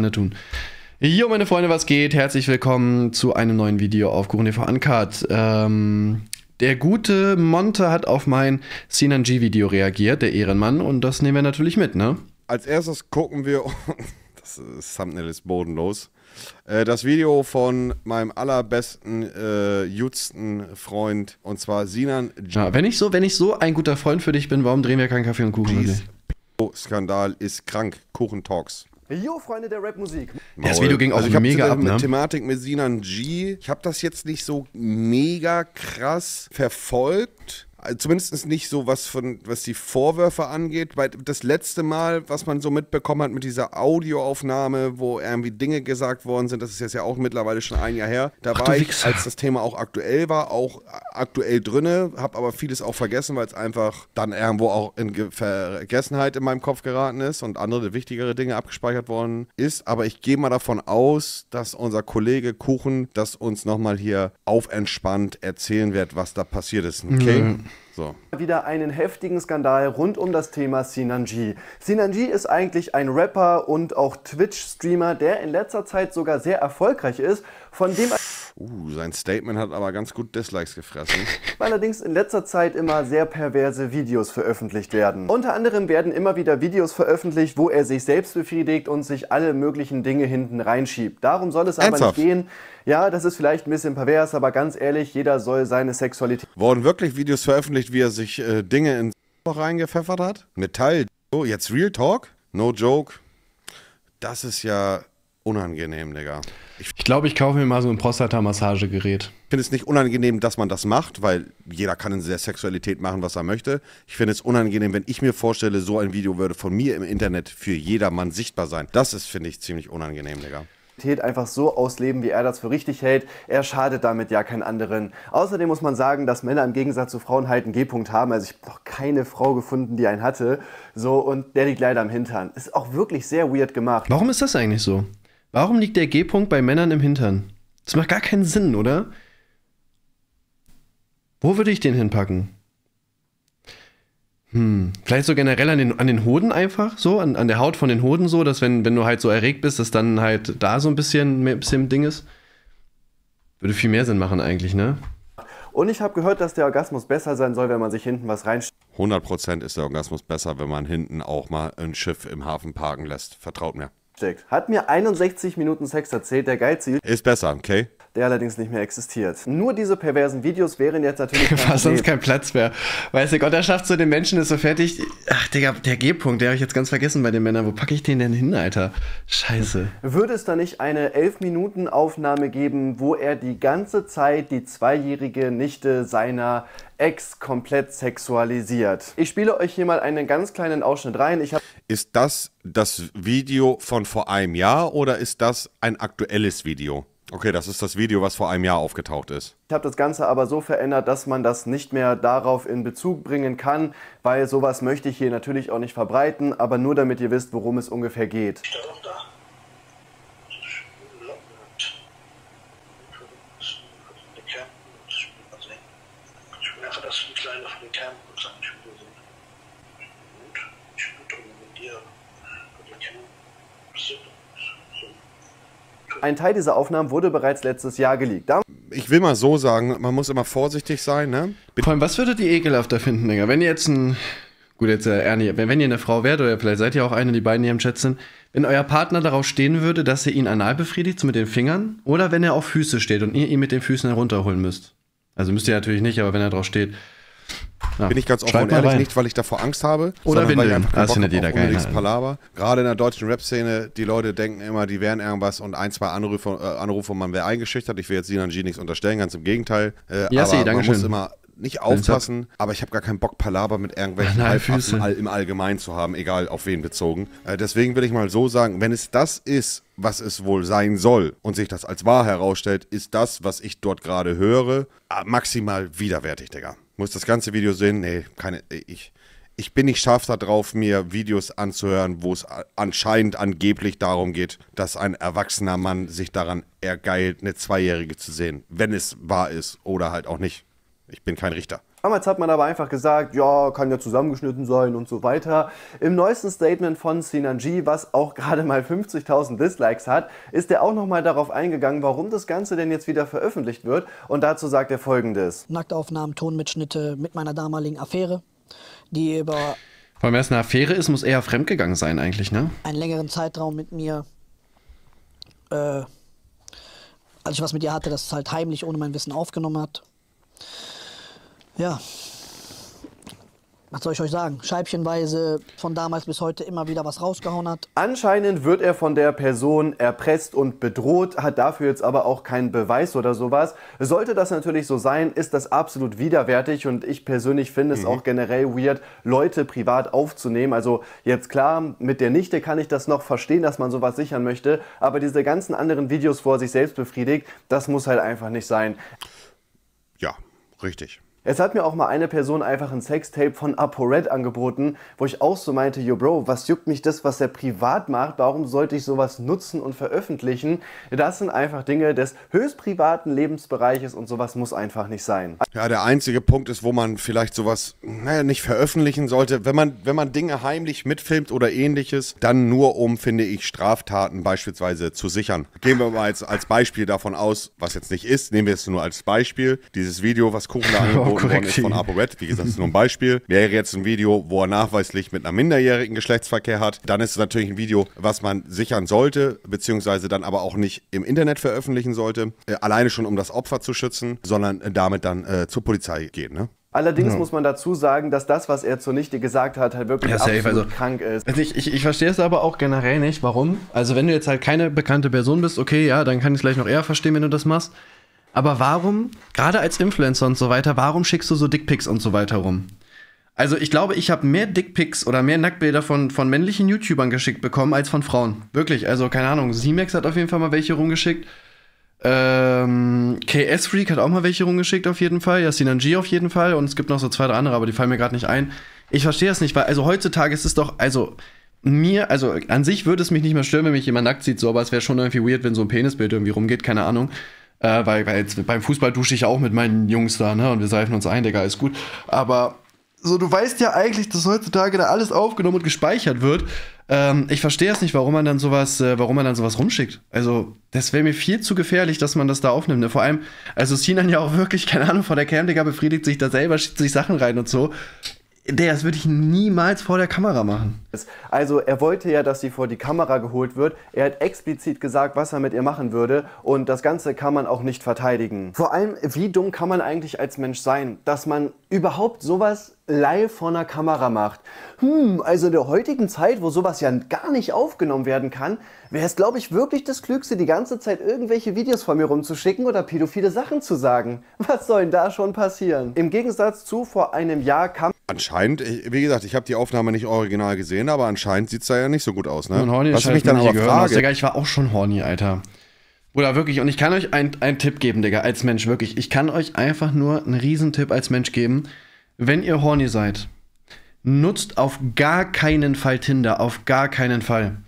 Pfanne tun. Jo, meine Freunde, was geht? Herzlich willkommen zu einem neuen Video auf KuchenTV Uncut. Ähm, der gute Monte hat auf mein Sinanji-Video reagiert, der Ehrenmann, und das nehmen wir natürlich mit, ne? Als erstes gucken wir, das Thumbnail ist bodenlos, äh, das Video von meinem allerbesten, äh, jutsten Freund, und zwar Sinan. Ja, wenn, ich so, wenn ich so ein guter Freund für dich bin, warum drehen wir keinen Kaffee und Kuchen? Skandal ist krank. Kuchen Talks. Jo, Freunde der Rapmusik. Das Video ging auch also mega ab, ne? Thematik mit Sinan G. Ich habe das jetzt nicht so mega krass verfolgt. Äh, Zumindest nicht so, was, von, was die Vorwürfe angeht. Weil das letzte Mal, was man so mitbekommen hat mit dieser Audioaufnahme, wo irgendwie Dinge gesagt worden sind, das ist jetzt ja auch mittlerweile schon ein Jahr her. Da Ach, war ich, Wichser. als das Thema auch aktuell war, auch aktuell drinne, habe aber vieles auch vergessen, weil es einfach dann irgendwo auch in Ge Vergessenheit in meinem Kopf geraten ist und andere wichtigere Dinge abgespeichert worden ist. Aber ich gehe mal davon aus, dass unser Kollege Kuchen das uns nochmal hier aufentspannt erzählen wird, was da passiert ist. Okay? Mhm. So. Wieder einen heftigen Skandal rund um das Thema Sinanji. Sinanji ist eigentlich ein Rapper und auch Twitch-Streamer, der in letzter Zeit sogar sehr erfolgreich ist, von dem Uh, sein Statement hat aber ganz gut Dislikes gefressen. Weil allerdings in letzter Zeit immer sehr perverse Videos veröffentlicht werden. Unter anderem werden immer wieder Videos veröffentlicht, wo er sich selbst befriedigt und sich alle möglichen Dinge hinten reinschiebt. Darum soll es aber Ernsthaft? nicht gehen. Ja, das ist vielleicht ein bisschen pervers, aber ganz ehrlich, jeder soll seine Sexualität. Wurden wirklich Videos veröffentlicht, wie er sich äh, Dinge in reingepfeffert hat? Metall. So, jetzt Real Talk? No joke. Das ist ja unangenehm, Digga. Ich, ich glaube, ich kaufe mir mal so ein Prostata-Massagegerät. Ich finde es nicht unangenehm, dass man das macht, weil jeder kann in der Sexualität machen, was er möchte. Ich finde es unangenehm, wenn ich mir vorstelle, so ein Video würde von mir im Internet für jedermann sichtbar sein. Das ist, finde ich, ziemlich unangenehm, Digga einfach so ausleben, wie er das für richtig hält. Er schadet damit ja keinen anderen. Außerdem muss man sagen, dass Männer im Gegensatz zu Frauen halt einen G-Punkt haben. Also ich habe noch keine Frau gefunden, die einen hatte. So, und der liegt leider am Hintern. Ist auch wirklich sehr weird gemacht. Warum ist das eigentlich so? Warum liegt der G-Punkt bei Männern im Hintern? Das macht gar keinen Sinn, oder? Wo würde ich den hinpacken? Hm, vielleicht so generell an den, an den Hoden einfach, so, an, an der Haut von den Hoden so, dass wenn, wenn du halt so erregt bist, dass dann halt da so ein bisschen, ein bisschen Ding ist. Würde viel mehr Sinn machen eigentlich, ne? Und ich habe gehört, dass der Orgasmus besser sein soll, wenn man sich hinten was reinstellt. 100% ist der Orgasmus besser, wenn man hinten auch mal ein Schiff im Hafen parken lässt. Vertraut mir. Sex. Hat mir 61 Minuten Sex erzählt, der Geizil. Ist besser, okay? der allerdings nicht mehr existiert. Nur diese perversen Videos wären jetzt natürlich. War sonst kein Platz mehr. Weißt du, Gott, er schafft so den Menschen, ist so fertig. Ach, Digga, der G-Punkt, der habe ich jetzt ganz vergessen bei den Männern. Wo packe ich den denn hin, Alter? Scheiße. Würde es da nicht eine 11-Minuten-Aufnahme geben, wo er die ganze Zeit die zweijährige Nichte seiner Ex komplett sexualisiert? Ich spiele euch hier mal einen ganz kleinen Ausschnitt rein. Ich ist das das Video von vor einem Jahr oder ist das ein aktuelles Video? Okay, das ist das Video, was vor einem Jahr aufgetaucht ist. Ich habe das Ganze aber so verändert, dass man das nicht mehr darauf in Bezug bringen kann, weil sowas möchte ich hier natürlich auch nicht verbreiten, aber nur damit ihr wisst, worum es ungefähr geht. Störung da. Ein Teil dieser Aufnahmen wurde bereits letztes Jahr geleakt. Da ich will mal so sagen, man muss immer vorsichtig sein, ne? Vor allem, was würdet ihr ekelhafter finden, Digga? Wenn ihr jetzt ein. Gut, jetzt äh, Ernie, wenn, wenn ihr eine Frau wärt, oder vielleicht seid ihr auch eine, die beiden hier im Chat sind, wenn euer Partner darauf stehen würde, dass ihr ihn anal befriedigt, so mit den Fingern, oder wenn er auf Füße steht und ihr ihn mit den Füßen herunterholen müsst. Also müsst ihr natürlich nicht, aber wenn er drauf steht. Ja. Bin ich ganz offen und ehrlich, nicht weil ich davor Angst habe, oder sondern Windeln. weil ich einfach das jeder geil. Palaver. Gerade in der deutschen Rap-Szene, die Leute denken immer, die wären irgendwas und ein, zwei Anrufe, äh, Anrufe und man wäre eingeschüchtert. Ich will jetzt Sinan G nichts unterstellen, ganz im Gegenteil. Äh, Yassi, aber man schön. muss immer nicht aufpassen, aber ich habe gar keinen Bock, Palaver mit irgendwelchen Halbfassen all, im Allgemeinen zu haben, egal auf wen bezogen. Äh, deswegen will ich mal so sagen, wenn es das ist, was es wohl sein soll und sich das als wahr herausstellt, ist das, was ich dort gerade höre, äh, maximal widerwärtig, Digga muss das ganze Video sehen. Nee, keine, ich, ich bin nicht scharf darauf, mir Videos anzuhören, wo es anscheinend angeblich darum geht, dass ein erwachsener Mann sich daran ergeilt, eine Zweijährige zu sehen, wenn es wahr ist oder halt auch nicht. Ich bin kein Richter. Damals hat man aber einfach gesagt, ja, kann ja zusammengeschnitten sein und so weiter. Im neuesten Statement von Sinanji, was auch gerade mal 50.000 Dislikes hat, ist er auch nochmal darauf eingegangen, warum das Ganze denn jetzt wieder veröffentlicht wird. Und dazu sagt er folgendes. Nacktaufnahmen, Tonmitschnitte mit meiner damaligen Affäre, die über... Weil wenn es eine Affäre ist, muss er fremdgegangen sein eigentlich, ne? Einen längeren Zeitraum mit mir... Äh, als ich was mit ihr hatte, das halt heimlich ohne mein Wissen aufgenommen hat ja, was soll ich euch sagen, scheibchenweise von damals bis heute immer wieder was rausgehauen hat. Anscheinend wird er von der Person erpresst und bedroht, hat dafür jetzt aber auch keinen Beweis oder sowas. Sollte das natürlich so sein, ist das absolut widerwärtig und ich persönlich finde mhm. es auch generell weird, Leute privat aufzunehmen. Also jetzt klar, mit der Nichte kann ich das noch verstehen, dass man sowas sichern möchte, aber diese ganzen anderen Videos, vor sich selbst befriedigt, das muss halt einfach nicht sein. Ja, richtig. Es hat mir auch mal eine Person einfach ein Sextape von ApoRed angeboten, wo ich auch so meinte, yo Bro, was juckt mich das, was er privat macht? Warum sollte ich sowas nutzen und veröffentlichen? Das sind einfach Dinge des höchst privaten Lebensbereiches und sowas muss einfach nicht sein. Ja, der einzige Punkt ist, wo man vielleicht sowas, naja, nicht veröffentlichen sollte. Wenn man, wenn man Dinge heimlich mitfilmt oder ähnliches, dann nur um, finde ich, Straftaten beispielsweise zu sichern. Gehen wir mal als, als Beispiel davon aus, was jetzt nicht ist, nehmen wir es nur als Beispiel. Dieses Video, was Kuchen da verboten worden ist von ApoRed, wie gesagt, das ist nur ein Beispiel, wäre jetzt ein Video, wo er nachweislich mit einer Minderjährigen Geschlechtsverkehr hat, dann ist es natürlich ein Video, was man sichern sollte, beziehungsweise dann aber auch nicht im Internet veröffentlichen sollte, äh, alleine schon um das Opfer zu schützen, sondern äh, damit dann äh, zur Polizei gehen, ne? Allerdings ja. muss man dazu sagen, dass das, was er zur Nichte gesagt hat, halt wirklich ja, absolut also, krank ist. Also ich, ich, ich verstehe es aber auch generell nicht, warum. Also wenn du jetzt halt keine bekannte Person bist, okay, ja, dann kann ich es gleich noch eher verstehen, wenn du das machst. Aber warum, gerade als Influencer und so weiter, warum schickst du so Dickpics und so weiter rum? Also ich glaube, ich habe mehr Dickpics oder mehr Nacktbilder von, von männlichen YouTubern geschickt bekommen als von Frauen. Wirklich, also keine Ahnung. Z-Max hat auf jeden Fall mal welche rumgeschickt. Ähm, KS Freak hat auch mal welche rumgeschickt auf jeden Fall. Yassinan G auf jeden Fall. Und es gibt noch so zwei, drei andere, aber die fallen mir gerade nicht ein. Ich verstehe das nicht, weil also heutzutage ist es doch, also mir, also an sich würde es mich nicht mehr stören, wenn mich jemand nackt sieht, so, aber es wäre schon irgendwie weird, wenn so ein Penisbild irgendwie rumgeht, keine Ahnung. Äh, weil, weil jetzt, beim Fußball dusche ich auch mit meinen Jungs da, ne? Und wir seifen uns ein, Digga, ist gut. Aber so, du weißt ja eigentlich, dass heutzutage da alles aufgenommen und gespeichert wird. Ähm, ich verstehe es nicht, warum man dann sowas, äh, warum man dann sowas rumschickt. Also, das wäre mir viel zu gefährlich, dass man das da aufnimmt. Ne? Vor allem, also Sinan ja auch wirklich, keine Ahnung, vor der Cam, Digga, befriedigt sich da selber, schiebt sich Sachen rein und so das würde ich niemals vor der Kamera machen. Also er wollte ja, dass sie vor die Kamera geholt wird. Er hat explizit gesagt, was er mit ihr machen würde. Und das Ganze kann man auch nicht verteidigen. Vor allem, wie dumm kann man eigentlich als Mensch sein, dass man überhaupt sowas live vor einer Kamera macht. Hm, also in der heutigen Zeit, wo sowas ja gar nicht aufgenommen werden kann, wäre es, glaube ich, wirklich das Klügste, die ganze Zeit irgendwelche Videos von mir rumzuschicken oder pädophile Sachen zu sagen. Was soll denn da schon passieren? Im Gegensatz zu vor einem Jahr kam Anscheinend, wie gesagt, ich habe die Aufnahme nicht original gesehen, aber anscheinend sieht es da ja nicht so gut aus, ne? Horny Was ich mich dann aber frage. Digga, ich war auch schon horny, Alter. Oder wirklich, und ich kann euch einen Tipp geben, Digga, als Mensch, wirklich. Ich kann euch einfach nur einen Riesentipp als Mensch geben. Wenn ihr horny seid, nutzt auf gar keinen Fall Tinder, auf gar keinen Fall.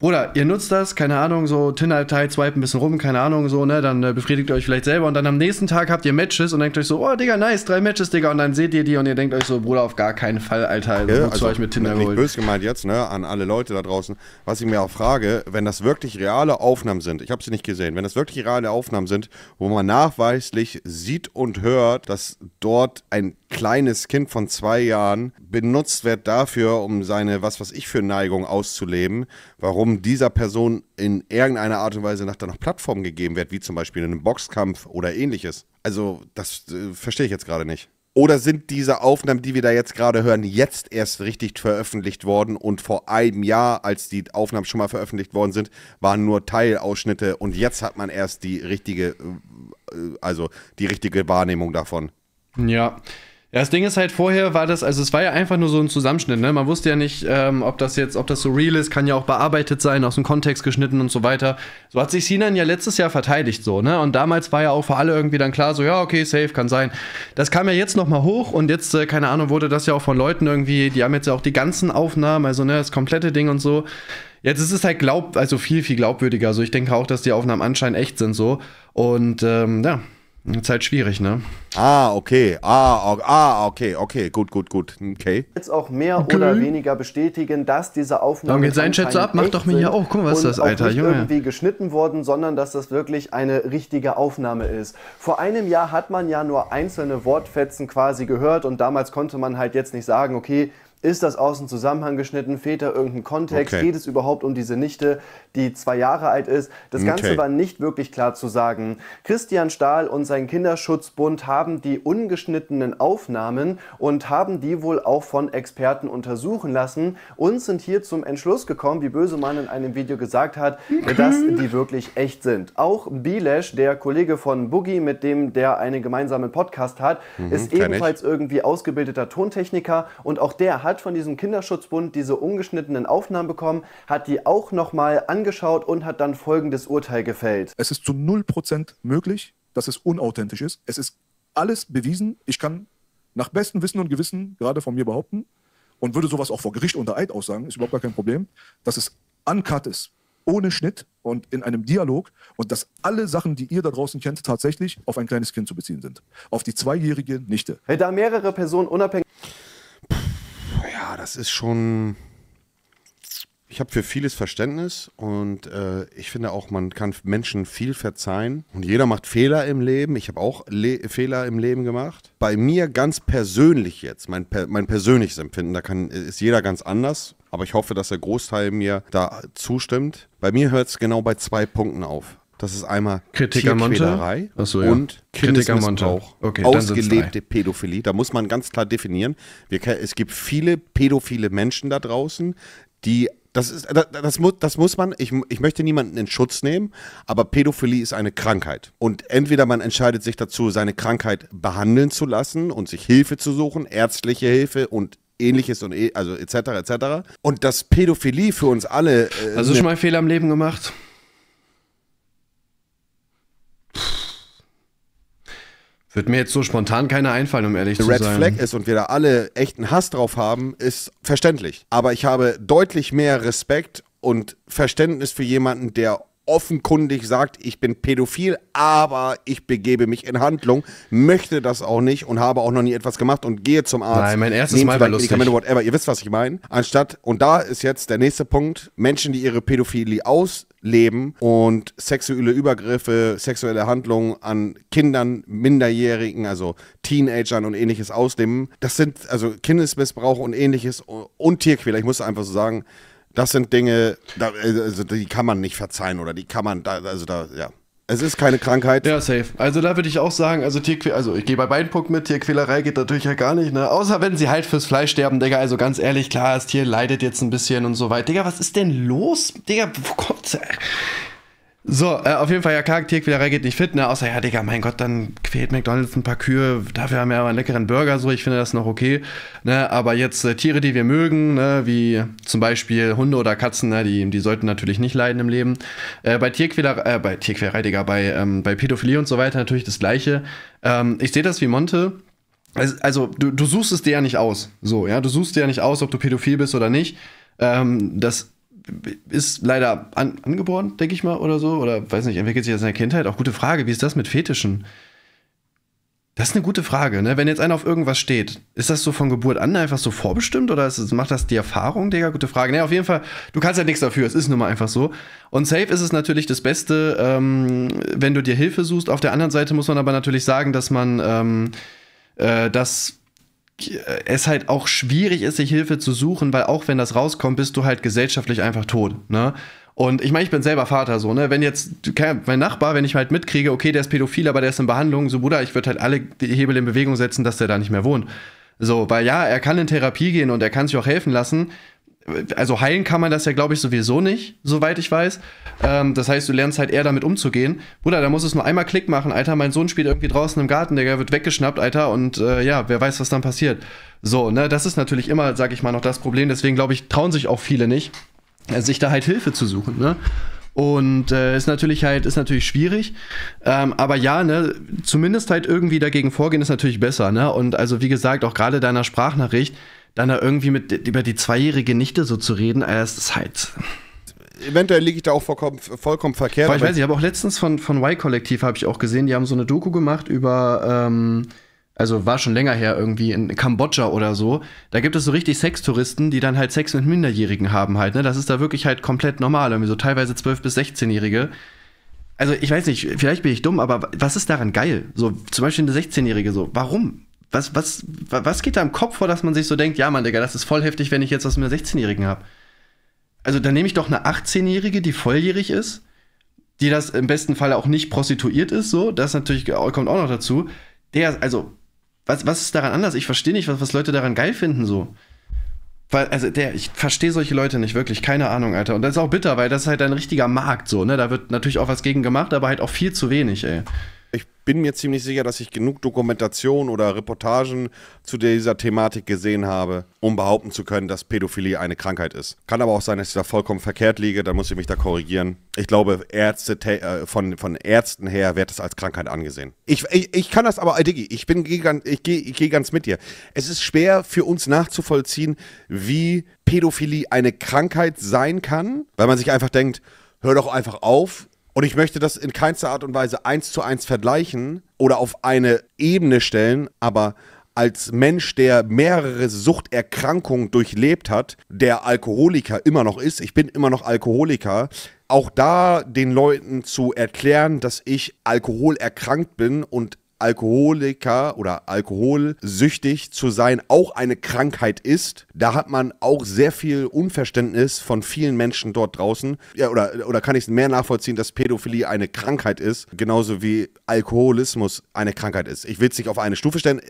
Bruder, ihr nutzt das, keine Ahnung, so Tinder-Teil, swipe ein bisschen rum, keine Ahnung, so, ne, dann äh, befriedigt ihr euch vielleicht selber und dann am nächsten Tag habt ihr Matches und denkt euch so, oh, Digga, nice, drei Matches, Digga, und dann seht ihr die und ihr denkt euch so, Bruder, auf gar keinen Fall, Alter, also, ja, wozu also, hab ich mit Tinder nicht geholt? böse gemeint jetzt, ne, an alle Leute da draußen, was ich mir auch frage, wenn das wirklich reale Aufnahmen sind, ich habe sie nicht gesehen, wenn das wirklich reale Aufnahmen sind, wo man nachweislich sieht und hört, dass dort ein kleines Kind von zwei Jahren benutzt wird dafür, um seine was was ich für Neigung auszuleben, warum dieser Person in irgendeiner Art und Weise nach danach Plattform gegeben wird, wie zum Beispiel in einem Boxkampf oder ähnliches. Also das äh, verstehe ich jetzt gerade nicht. Oder sind diese Aufnahmen, die wir da jetzt gerade hören, jetzt erst richtig veröffentlicht worden und vor einem Jahr, als die Aufnahmen schon mal veröffentlicht worden sind, waren nur Teilausschnitte und jetzt hat man erst die richtige, äh, äh, also die richtige Wahrnehmung davon? Ja, ja, das Ding ist halt, vorher war das, also es war ja einfach nur so ein Zusammenschnitt, ne? Man wusste ja nicht, ähm, ob das jetzt, ob das so real ist, kann ja auch bearbeitet sein, aus dem Kontext geschnitten und so weiter. So hat sich Sinan ja letztes Jahr verteidigt, so, ne? Und damals war ja auch für alle irgendwie dann klar, so, ja, okay, safe, kann sein. Das kam ja jetzt nochmal hoch und jetzt, äh, keine Ahnung, wurde das ja auch von Leuten irgendwie, die haben jetzt ja auch die ganzen Aufnahmen, also, ne, das komplette Ding und so. Jetzt ist es halt glaub, also viel, viel glaubwürdiger. so. ich denke auch, dass die Aufnahmen anscheinend echt sind, so. Und, ähm, ja. Ist halt schwierig, ne? Ah, okay. Ah, ah, okay, okay, gut, gut, gut. Okay. Jetzt auch mehr okay. oder weniger bestätigen, dass diese Aufnahmen. Warum geht sein Chat ab? Mach doch mir hier auch. Guck mal, was ist das, Alter, Junge. irgendwie geschnitten worden, sondern dass das wirklich eine richtige Aufnahme ist. Vor einem Jahr hat man ja nur einzelne Wortfetzen quasi gehört und damals konnte man halt jetzt nicht sagen, okay, ist das aus dem Zusammenhang geschnitten? Fehlt da irgendein Kontext? Okay. Geht es überhaupt um diese Nichte, die zwei Jahre alt ist? Das Ganze okay. war nicht wirklich klar zu sagen. Christian Stahl und sein Kinderschutzbund haben die ungeschnittenen Aufnahmen und haben die wohl auch von Experten untersuchen lassen und sind hier zum Entschluss gekommen, wie Bösemann in einem Video gesagt hat, dass die wirklich echt sind. Auch Bilesch, der Kollege von Boogie, mit dem der einen gemeinsamen Podcast hat, mhm, ist ebenfalls ich. irgendwie ausgebildeter Tontechniker und auch der hat hat von diesem Kinderschutzbund diese ungeschnittenen Aufnahmen bekommen, hat die auch nochmal angeschaut und hat dann folgendes Urteil gefällt. Es ist zu 0% möglich, dass es unauthentisch ist. Es ist alles bewiesen. Ich kann nach bestem Wissen und Gewissen gerade von mir behaupten und würde sowas auch vor Gericht unter Eid aussagen, ist überhaupt gar kein Problem, dass es uncut ist, ohne Schnitt und in einem Dialog und dass alle Sachen, die ihr da draußen kennt, tatsächlich auf ein kleines Kind zu beziehen sind. Auf die zweijährige Nichte. Da mehrere Personen unabhängig das ist schon. Ich habe für vieles Verständnis und äh, ich finde auch, man kann Menschen viel verzeihen. Und jeder macht Fehler im Leben. Ich habe auch Le Fehler im Leben gemacht. Bei mir ganz persönlich jetzt, mein, per mein persönliches Empfinden, da kann, ist jeder ganz anders. Aber ich hoffe, dass der Großteil mir da zustimmt. Bei mir hört es genau bei zwei Punkten auf. Das ist einmal Kritikermonte so, ja. und Kritikermissbrauch, okay, ausgelebte Pädophilie. Da muss man ganz klar definieren. Wir, es gibt viele pädophile Menschen da draußen, die das, ist, das, das, muss, das muss man, ich, ich möchte niemanden in Schutz nehmen, aber Pädophilie ist eine Krankheit. Und entweder man entscheidet sich dazu, seine Krankheit behandeln zu lassen und sich Hilfe zu suchen, ärztliche Hilfe und ähnliches und e, also etc. etc. Und dass Pädophilie für uns alle. Äh, also schon mal Fehler im Leben gemacht. Wird mir jetzt so spontan keine einfallen, um ehrlich Eine zu Red sein. Red Flag ist und wir da alle echten Hass drauf haben, ist verständlich. Aber ich habe deutlich mehr Respekt und Verständnis für jemanden, der offenkundig sagt, ich bin pädophil, aber ich begebe mich in Handlung, möchte das auch nicht und habe auch noch nie etwas gemacht und gehe zum Arzt. Nein, mein erstes Mal war lustig. Whatever. Ihr wisst, was ich meine. Anstatt, und da ist jetzt der nächste Punkt, Menschen, die ihre Pädophilie ausleben und sexuelle Übergriffe, sexuelle Handlungen an Kindern, Minderjährigen, also Teenagern und ähnliches ausnehmen. Das sind also Kindesmissbrauch und ähnliches und Tierquäler, ich muss einfach so sagen, das sind Dinge, da, also die kann man nicht verzeihen oder die kann man, da, also da, ja. Es ist keine Krankheit. Ja, safe. Also da würde ich auch sagen, also Tierquälerei, also ich gehe bei beiden Punkten mit, Tierquälerei geht natürlich ja gar nicht, ne? Außer wenn sie halt fürs Fleisch sterben, Digga. Also ganz ehrlich, klar, das Tier leidet jetzt ein bisschen und so weiter. Digga, was ist denn los? Digga, wo kommt. So, äh, auf jeden Fall, ja klar, Tierquälerei geht nicht fit, ne? Außer, ja, Digga, mein Gott, dann quält McDonalds ein paar Kühe, dafür haben wir aber einen leckeren Burger, so, ich finde das noch okay, ne? Aber jetzt äh, Tiere, die wir mögen, ne? Wie zum Beispiel Hunde oder Katzen, ne? Die, die sollten natürlich nicht leiden im Leben. Äh, bei Tierquälerei, äh, bei Tierquälerei, Digga, bei, ähm, bei Pädophilie und so weiter natürlich das Gleiche. Ähm, ich sehe das wie Monte. Also, du, du suchst es dir ja nicht aus, so, ja? Du suchst dir ja nicht aus, ob du pädophil bist oder nicht. Ähm, das ist leider an, angeboren, denke ich mal, oder so. Oder weiß nicht, entwickelt sich aus seiner Kindheit? Auch gute Frage, wie ist das mit Fetischen? Das ist eine gute Frage, ne? Wenn jetzt einer auf irgendwas steht, ist das so von Geburt an einfach so vorbestimmt oder ist, macht das die Erfahrung, Digga? Gute Frage. Ne, auf jeden Fall, du kannst ja nichts dafür, es ist nun mal einfach so. Und safe ist es natürlich das Beste, ähm, wenn du dir Hilfe suchst. Auf der anderen Seite muss man aber natürlich sagen, dass man ähm, äh, das natürlich äh, es halt auch schwierig ist, sich Hilfe zu suchen, weil auch wenn das rauskommt, bist du halt gesellschaftlich einfach tot. Ne? Und ich meine, ich bin selber Vater so, ne? Wenn jetzt mein Nachbar, wenn ich halt mitkriege, okay, der ist pädophil, aber der ist in Behandlung, so Bruder, ich würde halt alle Hebel in Bewegung setzen, dass der da nicht mehr wohnt. So, weil ja, er kann in Therapie gehen und er kann sich auch helfen lassen, also heilen kann man das ja, glaube ich, sowieso nicht, soweit ich weiß. Ähm, das heißt, du lernst halt eher damit umzugehen. Bruder, da muss es nur einmal Klick machen, Alter, mein Sohn spielt irgendwie draußen im Garten, der wird weggeschnappt, Alter, und äh, ja, wer weiß, was dann passiert. So, ne, das ist natürlich immer, sag ich mal, noch das Problem. Deswegen, glaube ich, trauen sich auch viele nicht, äh, sich da halt Hilfe zu suchen, ne? Und äh, ist natürlich halt, ist natürlich schwierig. Ähm, aber ja, ne, zumindest halt irgendwie dagegen vorgehen ist natürlich besser, ne? Und also wie gesagt, auch gerade deiner Sprachnachricht, dann da irgendwie mit über die zweijährige Nichte so zu reden, als das heizt. Eventuell liege ich da auch vollkommen, vollkommen verkehrt. Weil ich weiß, ich habe auch letztens von, von Y-Kollektiv habe ich auch gesehen, die haben so eine Doku gemacht über, ähm, also war schon länger her irgendwie in Kambodscha oder so, da gibt es so richtig Sextouristen, die dann halt Sex mit Minderjährigen haben halt, ne? Das ist da wirklich halt komplett normal, irgendwie so teilweise 12- bis 16-Jährige. Also ich weiß nicht, vielleicht bin ich dumm, aber was ist daran geil? So zum Beispiel eine 16-Jährige so, warum? was, was, was geht da im Kopf vor, dass man sich so denkt, ja, Mann, Digga, das ist voll heftig, wenn ich jetzt was mit einer 16-Jährigen habe? Also, dann nehme ich doch eine 18-Jährige, die volljährig ist, die das im besten Fall auch nicht prostituiert ist, so, das natürlich kommt auch noch dazu. Der, also, was, was ist daran anders? Ich verstehe nicht, was, was Leute daran geil finden, so. Weil, also der, ich verstehe solche Leute nicht, wirklich, keine Ahnung, Alter. Und das ist auch bitter, weil das ist halt ein richtiger Markt, so, ne? Da wird natürlich auch was gegen gemacht, aber halt auch viel zu wenig, ey. Ich bin mir ziemlich sicher, dass ich genug Dokumentation oder Reportagen zu dieser Thematik gesehen habe, um behaupten zu können, dass Pädophilie eine Krankheit ist. Kann aber auch sein, dass ich da vollkommen verkehrt liege, dann muss ich mich da korrigieren. Ich glaube, Ärzte, äh, von, von Ärzten her wird es als Krankheit angesehen. Ich, ich, ich kann das aber, äh, Diggi, ich, ich gehe ich geh ganz mit dir. Es ist schwer für uns nachzuvollziehen, wie Pädophilie eine Krankheit sein kann, weil man sich einfach denkt, hör doch einfach auf, und ich möchte das in keinster Art und Weise eins zu eins vergleichen oder auf eine Ebene stellen, aber als Mensch, der mehrere Suchterkrankungen durchlebt hat, der Alkoholiker immer noch ist, ich bin immer noch Alkoholiker, auch da den Leuten zu erklären, dass ich alkoholerkrankt bin und Alkoholiker oder alkoholsüchtig zu sein auch eine Krankheit ist. Da hat man auch sehr viel Unverständnis von vielen Menschen dort draußen. Ja, oder, oder kann ich es mehr nachvollziehen, dass Pädophilie eine Krankheit ist, genauso wie Alkoholismus eine Krankheit ist. Ich will es nicht auf eine Stufe stellen.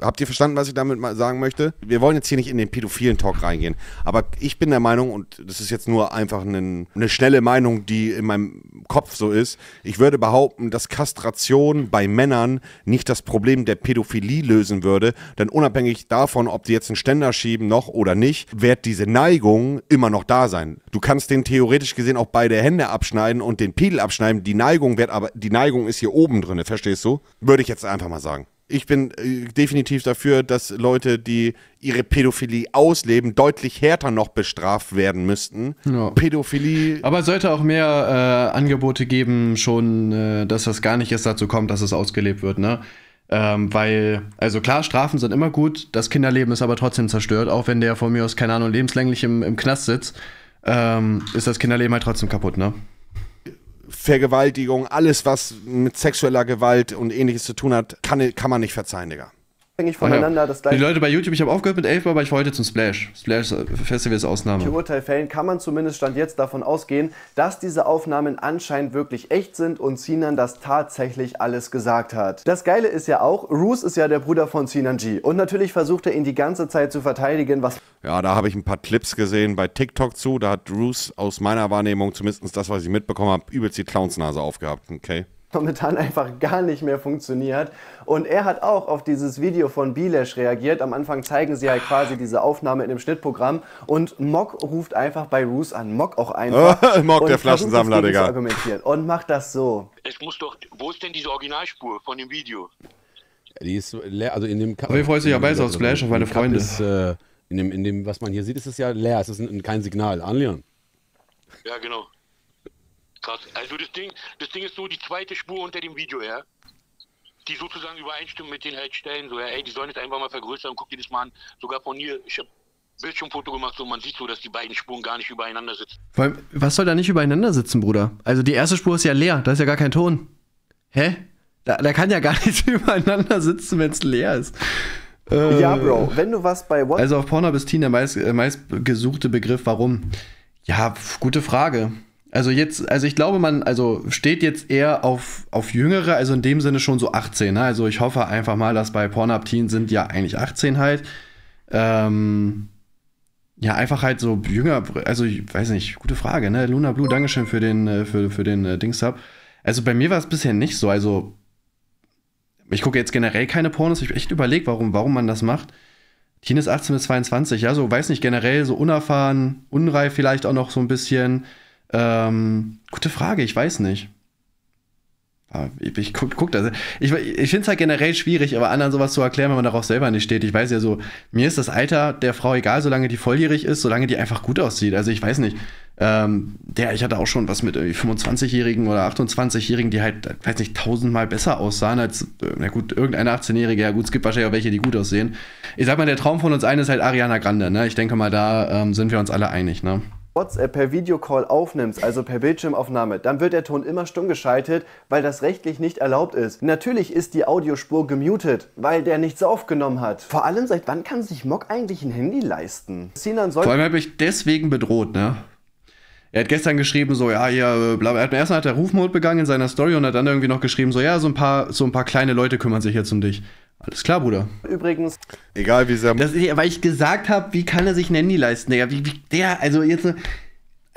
Habt ihr verstanden, was ich damit sagen möchte? Wir wollen jetzt hier nicht in den pädophilen Talk reingehen, aber ich bin der Meinung, und das ist jetzt nur einfach eine, eine schnelle Meinung, die in meinem Kopf so ist, ich würde behaupten, dass Kastration bei Männern nicht das Problem der Pädophilie lösen würde, denn unabhängig davon, ob die jetzt einen Ständer schieben noch oder nicht, wird diese Neigung immer noch da sein. Du kannst den theoretisch gesehen auch beide Hände abschneiden und den Pedel abschneiden, die Neigung wird aber, die Neigung ist hier oben drin, verstehst du? Würde ich jetzt einfach mal sagen ich bin äh, definitiv dafür, dass Leute, die ihre Pädophilie ausleben, deutlich härter noch bestraft werden müssten. Ja. Pädophilie. Aber es sollte auch mehr äh, Angebote geben, schon, äh, dass das gar nicht erst dazu kommt, dass es ausgelebt wird, ne? Ähm, weil, also klar, Strafen sind immer gut, das Kinderleben ist aber trotzdem zerstört, auch wenn der von mir aus, keine Ahnung, lebenslänglich im, im Knast sitzt, ähm, ist das Kinderleben halt trotzdem kaputt, ne? Vergewaltigung, alles, was mit sexueller Gewalt und ähnliches zu tun hat, kann, kann man nicht verzeihen, Digga unabhängig voneinander ja. das gleiche. Die Leute bei YouTube, ich habe aufgehört mit 11, aber ich wollte zum Splash. Splash Festival ist Ausnahme. In Urteilfällen kann man zumindest Stand jetzt davon ausgehen, dass diese Aufnahmen anscheinend wirklich echt sind und Sinan das tatsächlich alles gesagt hat. Das Geile ist ja auch, Roos ist ja der Bruder von Sinan G. Und natürlich versucht er ihn die ganze Zeit zu verteidigen, was. Ja, da habe ich ein paar Clips gesehen bei TikTok zu. Da hat Roos aus meiner Wahrnehmung, zumindest das, was ich mitbekommen habe, übelst die Clownsnase aufgehabt. Okay momentan einfach gar nicht mehr funktioniert. Und er hat auch auf dieses Video von Bilesch reagiert. Am Anfang zeigen sie halt quasi diese Aufnahme in dem Schnittprogramm. Und Mock ruft einfach bei Roos an. Mock auch einfach. Mock, der Flaschensammler, Digga. Und macht das so. Es muss doch, wo ist denn diese Originalspur von dem Video? Die ist leer, also in dem... Cup, Wie freust du dich ja besser auf Splash, auf meine Freunde? Ist, äh, in, dem, in dem, was man hier sieht, ist es ja leer. Es ist ein, kein Signal. Anleon. Ja, genau krass. Also das Ding, das Ding ist so die zweite Spur unter dem Video, ja. Die sozusagen übereinstimmen mit den halt Stellen, so, ja, ey, die sollen jetzt einfach mal vergrößern, und guck dir das mal an. Sogar von hier, ich habe Bildschirmfoto gemacht, so man sieht so, dass die beiden Spuren gar nicht übereinander sitzen. Allem, was soll da nicht übereinander sitzen, Bruder? Also die erste Spur ist ja leer, da ist ja gar kein Ton. Hä? Da, da kann ja gar nichts übereinander sitzen, wenn es leer ist. Äh, ja, Bro, wenn du was bei What Also auf Pornhub ist Teen der meist, äh, meist gesuchte Begriff, warum? Ja, gute Frage. Also jetzt, also ich glaube, man, also steht jetzt eher auf, auf Jüngere, also in dem Sinne schon so 18. Ne? Also ich hoffe einfach mal, dass bei Pornhub Teen sind ja eigentlich 18 halt. Ähm, ja, einfach halt so jünger, also ich weiß nicht, gute Frage, ne? Luna Blue, Dankeschön für den, äh, für, für den äh, Dings-Sub. Also bei mir war es bisher nicht so, also ich gucke jetzt generell keine Pornos, ich echt überlegt, warum, warum man das macht. Teen ist 18 bis 22, ja, so weiß nicht, generell so unerfahren, unreif vielleicht auch noch so ein bisschen. Ähm, gute Frage, ich weiß nicht. Ah, ich, ich guck, guck das. Ich, ich finde es halt generell schwierig, aber anderen sowas zu erklären, wenn man darauf selber nicht steht. Ich weiß ja so, mir ist das Alter der Frau egal, solange die volljährig ist, solange die einfach gut aussieht. Also ich weiß nicht. Ähm, der, ich hatte auch schon was mit 25-Jährigen oder 28-Jährigen, die halt, weiß nicht, tausendmal besser aussahen als, äh, na gut, irgendeine 18-Jährige. Ja gut, es gibt wahrscheinlich auch welche, die gut aussehen. Ich sag mal, der Traum von uns allen ist halt Ariana Grande, ne? Ich denke mal, da ähm, sind wir uns alle einig, ne? WhatsApp per Videocall aufnimmst, also per Bildschirmaufnahme, dann wird der Ton immer stumm geschaltet, weil das rechtlich nicht erlaubt ist. Natürlich ist die Audiospur gemutet, weil der nichts aufgenommen hat. Vor allem, seit wann kann sich Mock eigentlich ein Handy leisten? Sinan soll Vor allem habe ich deswegen bedroht, ne? Er hat gestern geschrieben, so, ja, ihr, äh, bla, er hat, erstmal hat er Rufmord begangen in seiner Story und hat dann irgendwie noch geschrieben, so, ja, so ein paar, so ein paar kleine Leute kümmern sich jetzt um dich. Alles klar, Bruder. Übrigens. Egal wie sehr. Das ist, weil ich gesagt habe, wie kann er sich ein Handy leisten, Digga? Wie, wie, der, also jetzt.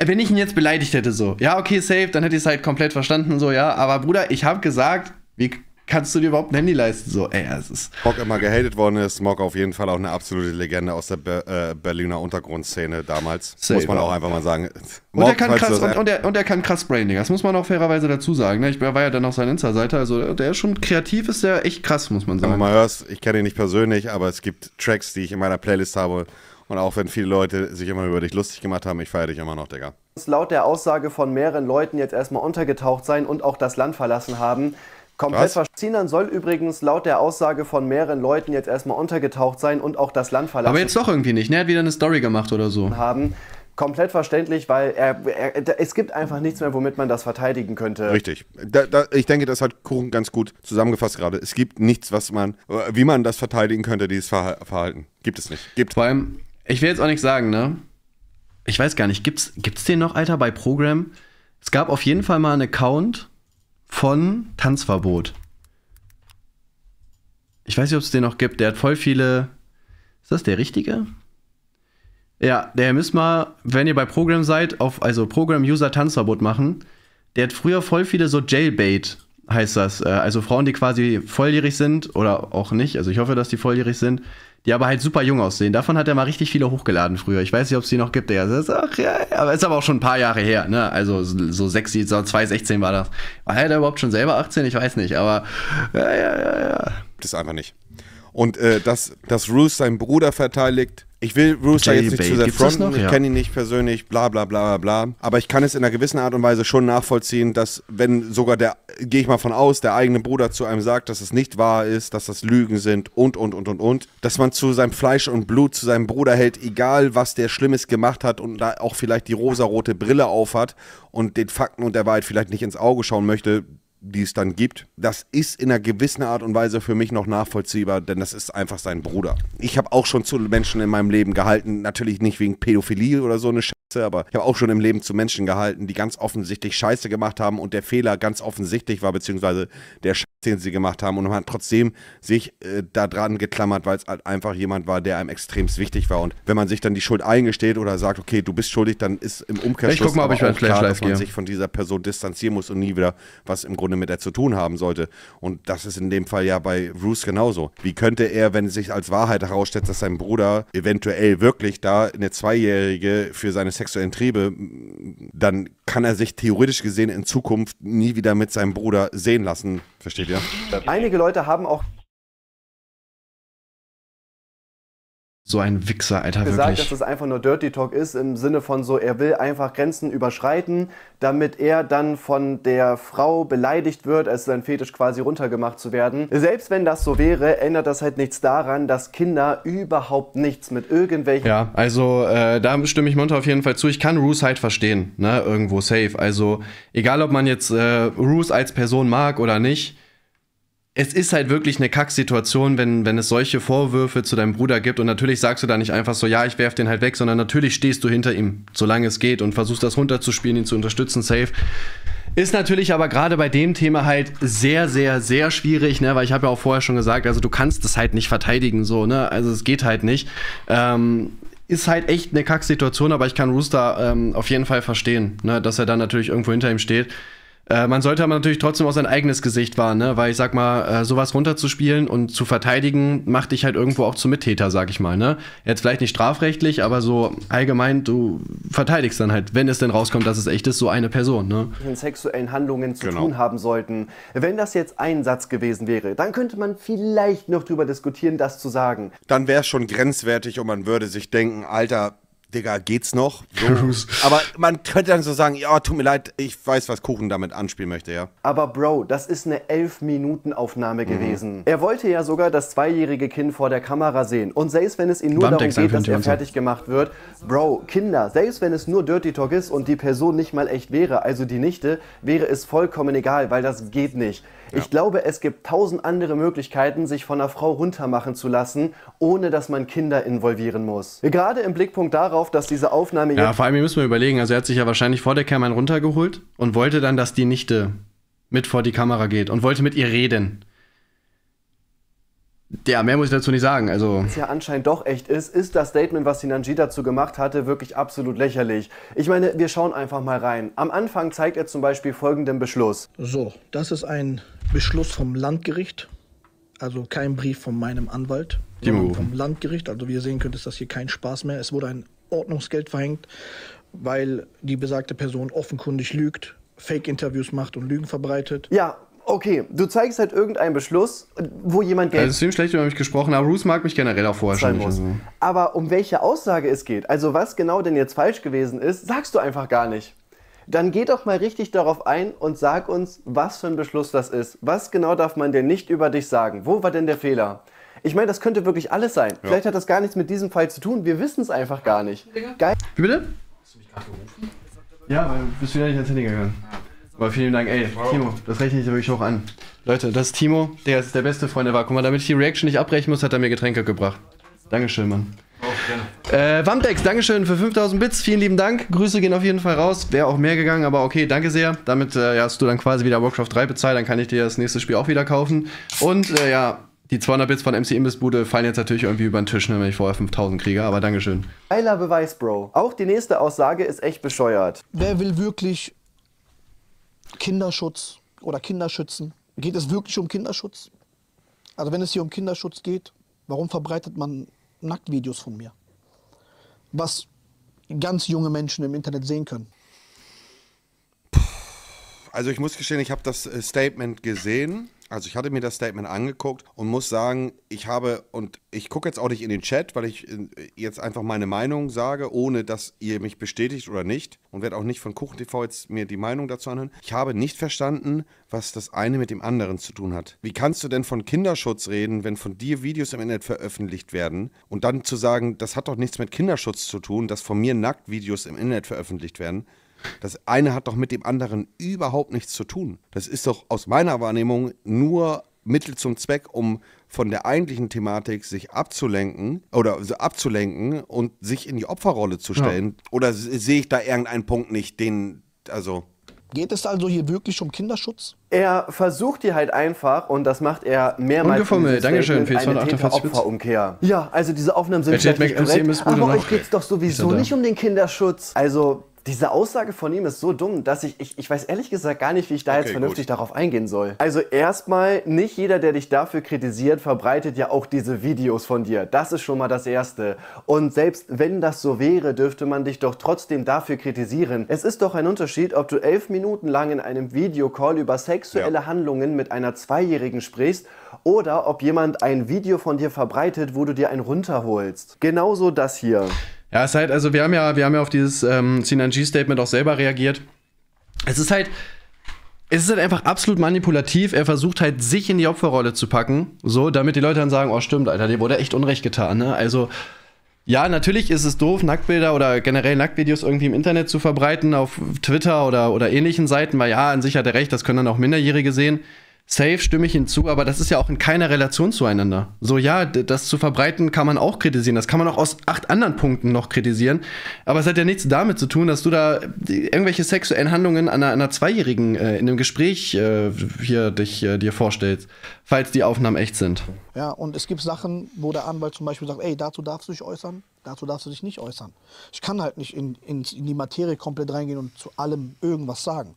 Wenn ich ihn jetzt beleidigt hätte, so, ja, okay, safe, dann hätte ich es halt komplett verstanden, so, ja. Aber Bruder, ich habe gesagt, wie, kannst du dir überhaupt ein Handy leisten? So, ey, es ist. Mock immer gehatet worden ist. Mock auf jeden Fall auch eine absolute Legende aus der Be äh, Berliner Untergrundszene damals. Safe, muss man auch einfach ja. mal sagen. Mock, und, er kann krass, und, und, er, und er kann krass Branding. Das muss man auch fairerweise dazu sagen. Ne? Ich war ja dann auf seiner Insta-Seite. Also, der ist schon kreativ, ist der echt krass, muss man sagen. Wenn du mal hörst, ich kenne ihn nicht persönlich, aber es gibt Tracks, die ich in meiner Playlist habe. Und auch wenn viele Leute sich immer über dich lustig gemacht haben, ich feiere dich immer noch, Digga. Laut der Aussage von mehreren Leuten jetzt erstmal untergetaucht sein und auch das Land verlassen haben. Komplett China soll übrigens laut der Aussage von mehreren Leuten jetzt erstmal untergetaucht sein und auch das Land verlassen. Aber jetzt doch irgendwie nicht, ne? Er hat wieder eine Story gemacht oder so. Haben. Komplett verständlich, weil er, er, es gibt einfach nichts mehr, womit man das verteidigen könnte. Richtig. Da, da, ich denke, das hat Kuchen ganz gut zusammengefasst gerade. Es gibt nichts, was man, wie man das verteidigen könnte, dieses Verhalten. Gibt es nicht. Gibt. Vor allem, ich will jetzt auch nichts sagen, ne? Ich weiß gar nicht, gibt's, gibt's den noch, Alter, bei Program? Es gab auf jeden Fall mal einen Account, von Tanzverbot. Ich weiß nicht, ob es den noch gibt. Der hat voll viele. Ist das der richtige? Ja, der müsst mal, wenn ihr bei Program seid, auf also Program User Tanzverbot machen. Der hat früher voll viele so Jailbait, heißt das. Äh, also Frauen, die quasi volljährig sind oder auch nicht. Also ich hoffe, dass die volljährig sind die aber halt super jung aussehen. Davon hat er mal richtig viele hochgeladen früher. Ich weiß nicht, ob es die noch gibt. Der ist, ach, ja, aber ist aber auch schon ein paar Jahre her. Ne? Also so 6, so 2016 war das. War er da überhaupt schon selber 18? Ich weiß nicht, aber ja, ja, ja, ja. Das einfach nicht. Und äh, dass, dass Ruth seinen Bruder verteidigt, ich will Rooster jetzt nicht zu sehr fronten, noch? ich kenne ihn nicht persönlich, bla bla bla bla bla. Aber ich kann es in einer gewissen Art und Weise schon nachvollziehen, dass wenn sogar der, gehe ich mal von aus, der eigene Bruder zu einem sagt, dass es nicht wahr ist, dass das Lügen sind und und und und und, dass man zu seinem Fleisch und Blut, zu seinem Bruder hält, egal was der Schlimmes gemacht hat und da auch vielleicht die rosarote Brille aufhat und den Fakten und der Wahrheit vielleicht nicht ins Auge schauen möchte, die es dann gibt. Das ist in einer gewissen Art und Weise für mich noch nachvollziehbar, denn das ist einfach sein Bruder. Ich habe auch schon zu Menschen in meinem Leben gehalten, natürlich nicht wegen Pädophilie oder so eine Sch aber ich habe auch schon im Leben zu Menschen gehalten, die ganz offensichtlich Scheiße gemacht haben und der Fehler ganz offensichtlich war, beziehungsweise der Scheiß, den sie gemacht haben und man hat trotzdem sich äh, daran geklammert, weil es halt einfach jemand war, der einem extremst wichtig war und wenn man sich dann die Schuld eingesteht oder sagt, okay, du bist schuldig, dann ist im Umkehrschluss mal, klar, dass man hier. sich von dieser Person distanzieren muss und nie wieder was im Grunde mit der zu tun haben sollte und das ist in dem Fall ja bei Bruce genauso. Wie könnte er, wenn es sich als Wahrheit herausstellt, dass sein Bruder eventuell wirklich da eine Zweijährige für seine sexuellen Triebe, dann kann er sich theoretisch gesehen in Zukunft nie wieder mit seinem Bruder sehen lassen. Versteht ihr? Einige Leute haben auch So ein Wichser, Alter, gesagt, wirklich. dass das einfach nur Dirty Talk ist, im Sinne von so, er will einfach Grenzen überschreiten, damit er dann von der Frau beleidigt wird, als sein Fetisch quasi runtergemacht zu werden. Selbst wenn das so wäre, ändert das halt nichts daran, dass Kinder überhaupt nichts mit irgendwelchen... Ja, also äh, da stimme ich Monte auf jeden Fall zu. Ich kann Roos halt verstehen, ne, irgendwo safe. Also egal, ob man jetzt äh, Roos als Person mag oder nicht, es ist halt wirklich eine Kacksituation, wenn, wenn es solche Vorwürfe zu deinem Bruder gibt. Und natürlich sagst du da nicht einfach so, ja, ich werf den halt weg, sondern natürlich stehst du hinter ihm, solange es geht und versuchst das runterzuspielen, ihn zu unterstützen, safe. Ist natürlich aber gerade bei dem Thema halt sehr, sehr, sehr schwierig, ne? Weil ich habe ja auch vorher schon gesagt, also du kannst das halt nicht verteidigen, so, ne? Also es geht halt nicht. Ähm, ist halt echt eine Kacksituation, aber ich kann Rooster ähm, auf jeden Fall verstehen, ne? dass er dann natürlich irgendwo hinter ihm steht. Äh, man sollte aber natürlich trotzdem auch sein eigenes Gesicht wahren, ne? weil ich sag mal, äh, sowas runterzuspielen und zu verteidigen, macht dich halt irgendwo auch zum Mittäter, sag ich mal. Ne? Jetzt vielleicht nicht strafrechtlich, aber so allgemein, du verteidigst dann halt, wenn es denn rauskommt, dass es echt ist, so eine Person. Ne? Mit sexuellen Handlungen zu genau. tun haben sollten. Wenn das jetzt ein Satz gewesen wäre, dann könnte man vielleicht noch drüber diskutieren, das zu sagen. Dann wäre es schon grenzwertig und man würde sich denken, Alter, Digga, geht's noch? So. Aber man könnte dann so sagen, ja, tut mir leid, ich weiß, was Kuchen damit anspielen möchte, ja. Aber Bro, das ist eine elf minuten aufnahme mhm. gewesen. Er wollte ja sogar das zweijährige Kind vor der Kamera sehen. Und selbst wenn es ihm nur darum geht, dass er fertig gemacht wird, Bro, Kinder, selbst wenn es nur Dirty Talk ist und die Person nicht mal echt wäre, also die Nichte, wäre es vollkommen egal, weil das geht nicht. Ich glaube, es gibt tausend andere Möglichkeiten, sich von einer Frau runtermachen zu lassen, ohne dass man Kinder involvieren muss. Gerade im Blickpunkt darauf, dass diese Aufnahme Ja, vor allem müssen wir überlegen, also er hat sich ja wahrscheinlich vor der Kamera runtergeholt und wollte dann, dass die Nichte mit vor die Kamera geht und wollte mit ihr reden. Ja, mehr muss ich dazu nicht sagen. Also was ja anscheinend doch echt ist, ist das Statement, was Sinanji dazu gemacht hatte, wirklich absolut lächerlich. Ich meine, wir schauen einfach mal rein. Am Anfang zeigt er zum Beispiel folgenden Beschluss. So, das ist ein Beschluss vom Landgericht, also kein Brief von meinem Anwalt, sondern vom Landgericht. Also wie ihr sehen könnt, ist das hier kein Spaß mehr. Es wurde ein Ordnungsgeld verhängt, weil die besagte Person offenkundig lügt Fake-Interviews macht und Lügen verbreitet. Ja, okay, du zeigst halt irgendeinen Beschluss, wo jemand Geld. Also, es ist ihm schlecht über mich gesprochen, aber Ruth mag mich generell auch vorher schon nicht. Also. Aber um welche Aussage es geht, also was genau denn jetzt falsch gewesen ist, sagst du einfach gar nicht. Dann geh doch mal richtig darauf ein und sag uns, was für ein Beschluss das ist. Was genau darf man denn nicht über dich sagen? Wo war denn der Fehler? Ich meine, das könnte wirklich alles sein. Ja. Vielleicht hat das gar nichts mit diesem Fall zu tun. Wir wissen es einfach gar nicht. Geil. Wie bitte? Hast du mich gerade gerufen? Ja, weil bist du wieder nicht ans Handy gegangen. Ja. Ah. Aber vielen Dank, ey, Timo, das rechne ich dir wirklich hoch an. Leute, das ist Timo, der ist der beste Freund der war. Guck mal, damit ich die Reaction nicht abbrechen muss, hat er mir Getränke gebracht. Dankeschön, Mann. Oh, äh, Wampex, Dankeschön für 5000 Bits, vielen lieben Dank. Grüße gehen auf jeden Fall raus. Wäre auch mehr gegangen, aber okay, danke sehr. Damit äh, hast du dann quasi wieder Warcraft 3 bezahlt, dann kann ich dir das nächste Spiel auch wieder kaufen. Und äh, ja, die 200 Bits von MC Imbissbude fallen jetzt natürlich irgendwie über den Tisch, ne, wenn ich vorher 5000 kriege, aber Dankeschön. Geiler Beweis, Bro. Auch die nächste Aussage ist echt bescheuert. Wer will wirklich Kinderschutz oder Kinderschützen. Geht es wirklich um Kinderschutz? Also wenn es hier um Kinderschutz geht, warum verbreitet man Nacktvideos von mir? Was ganz junge Menschen im Internet sehen können. Also ich muss gestehen, ich habe das äh, Statement gesehen. Also ich hatte mir das Statement angeguckt und muss sagen, ich habe, und ich gucke jetzt auch nicht in den Chat, weil ich äh, jetzt einfach meine Meinung sage, ohne dass ihr mich bestätigt oder nicht. Und werde auch nicht von KuchenTV jetzt mir die Meinung dazu anhören. Ich habe nicht verstanden, was das eine mit dem anderen zu tun hat. Wie kannst du denn von Kinderschutz reden, wenn von dir Videos im Internet veröffentlicht werden und dann zu sagen, das hat doch nichts mit Kinderschutz zu tun, dass von mir nackt Videos im Internet veröffentlicht werden? Das eine hat doch mit dem anderen überhaupt nichts zu tun. Das ist doch aus meiner Wahrnehmung nur Mittel zum Zweck, um von der eigentlichen Thematik sich abzulenken oder abzulenken und sich in die Opferrolle zu stellen. Ja. Oder sehe ich da irgendeinen Punkt nicht, den, also. Geht es also hier wirklich um Kinderschutz? Er versucht hier halt einfach, und das macht er mehrmals, Ungeformel, Dankeschön, eine täter Ja, also diese Aufnahmen sind aber euch geht es doch sowieso nicht um den Kinderschutz. Also diese Aussage von ihm ist so dumm, dass ich, ich, ich weiß ehrlich gesagt gar nicht, wie ich da okay, jetzt vernünftig gut. darauf eingehen soll. Also erstmal, nicht jeder, der dich dafür kritisiert, verbreitet ja auch diese Videos von dir. Das ist schon mal das Erste. Und selbst wenn das so wäre, dürfte man dich doch trotzdem dafür kritisieren. Es ist doch ein Unterschied, ob du elf Minuten lang in einem Videocall über sexuelle ja. Handlungen mit einer Zweijährigen sprichst oder ob jemand ein Video von dir verbreitet, wo du dir einen runterholst. Genauso das hier. Ja, es ist halt, also wir haben ja, wir haben ja auf dieses ähm, Sinanji-Statement auch selber reagiert. Es ist halt, es ist halt einfach absolut manipulativ. Er versucht halt, sich in die Opferrolle zu packen, so, damit die Leute dann sagen, oh stimmt, Alter, dir wurde echt Unrecht getan, ne? Also, ja, natürlich ist es doof, Nacktbilder oder generell Nacktvideos irgendwie im Internet zu verbreiten, auf Twitter oder, oder ähnlichen Seiten, weil ja, an sich hat er recht, das können dann auch Minderjährige sehen. Safe stimme ich hinzu, aber das ist ja auch in keiner Relation zueinander. So ja, das zu verbreiten kann man auch kritisieren. Das kann man auch aus acht anderen Punkten noch kritisieren. Aber es hat ja nichts damit zu tun, dass du da irgendwelche sexuellen Handlungen an einer, einer Zweijährigen äh, in einem Gespräch äh, hier dich äh, dir vorstellst, falls die Aufnahmen echt sind. Ja, und es gibt Sachen, wo der Anwalt zum Beispiel sagt, ey, dazu darfst du dich äußern, dazu darfst du dich nicht äußern. Ich kann halt nicht in, in, in die Materie komplett reingehen und zu allem irgendwas sagen